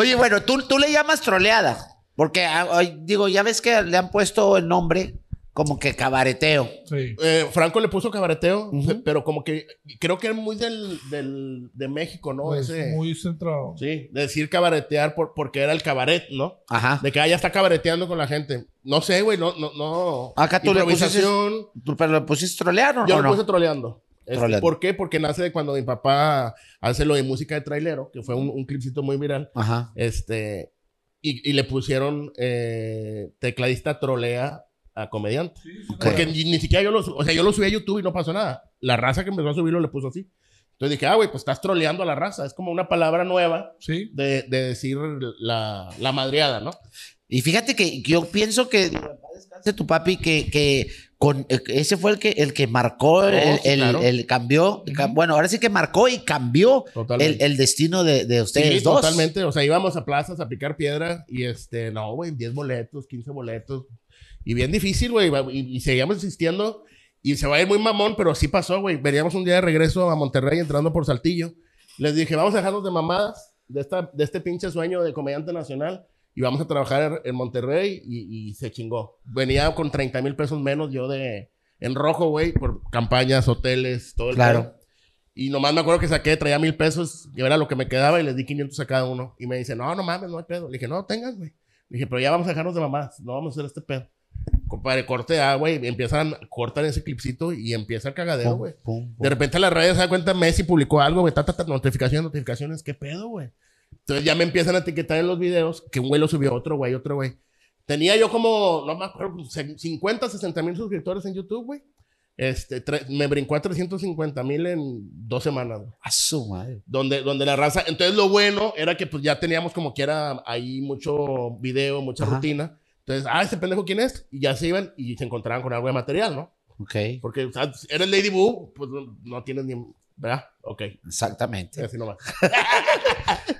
Oye, bueno, tú, tú le llamas troleada. Porque ah, digo, ya ves que le han puesto el nombre como que cabareteo. Sí. Eh, Franco le puso cabareteo, pero como que creo que es muy del, de México, ¿no? Pues muy centrado. Sí, decir cabaretear por, porque era el cabaret, ¿no? Ajá. De que ella ah, está cabareteando con la gente. No sé, güey, no, no, no. Acá tú le pusiste. pero le pusiste trolear no? Yo le puse troleando. Este, ¿Por qué? Porque nace de cuando mi papá hace lo de música de trailero, que fue un, un clipcito muy viral. Este, y, le pusieron eh, tecladista trolea a comediante. Porque ni, siquiera yo lo, o sea, yo lo subí a YouTube y no pasó nada. La raza que empezó a subirlo le puso así. Entonces dije, ah, güey, pues estás troleando a la raza. Es como una palabra nueva de, decir la, la, madreada, ¿no? Y fíjate que yo pienso que, de tu papi, que con, eh, ese fue el que, el que marcó, oh, el, el, cambió. Bueno, ahora sí que marcó y cambió el, destino de, de ustedes dos. Totalmente. O sea, íbamos a plazas a picar piedra y este, no, güey, 10 boletos, 15 boletos. Y bien difícil, güey. Y, seguíamos insistiendo. Y se va a ir muy mamón, pero sí pasó, güey. Veríamos un día de regreso a Monterrey entrando por Saltillo. Les dije, vamos a dejarnos de mamadas de, esta, de este pinche sueño de comediante nacional y vamos a trabajar en Monterrey y, se chingó. Venía con 30 mil pesos menos yo de... En rojo, güey, por campañas, hoteles, todo el Claro. Y nomás me acuerdo que saqué, traía mil pesos, yo era lo que me quedaba y les di 500 a cada uno. Y me dice, no, no mames, no hay pedo. Le dije, no, tengas, güey. Le dije, pero ya vamos a dejarnos de mamás, no vamos a hacer este pedo. Compadre, corte A, güey, empiezan, cortan ese clipcito y empieza el cagadero, güey. De repente las redes se da cuenta, Messi publicó algo, güey, tata, notificaciones, notificaciones, ¿qué pedo, güey? Entonces ya me empiezan a etiquetar en los videos que un güey lo subió, otro güey, otro güey. Tenía yo como, no me acuerdo, 50, pues, 60 mil suscriptores en YouTube, güey. Este, me brincó a 350 mil en dos semanas. A su madre. Donde, donde la raza. Entonces, lo bueno era que pues, ya teníamos como que era ahí mucho video, mucha rutina. Entonces, ah, ese pendejo, ¿quién es? Y ya se iban y se encontraban con algo de material, ¿no? Ok. Porque, o sea, eres Lady Boo, pues no, tienes ni. ¿Verdad? Ok. Exactamente. Así nomás.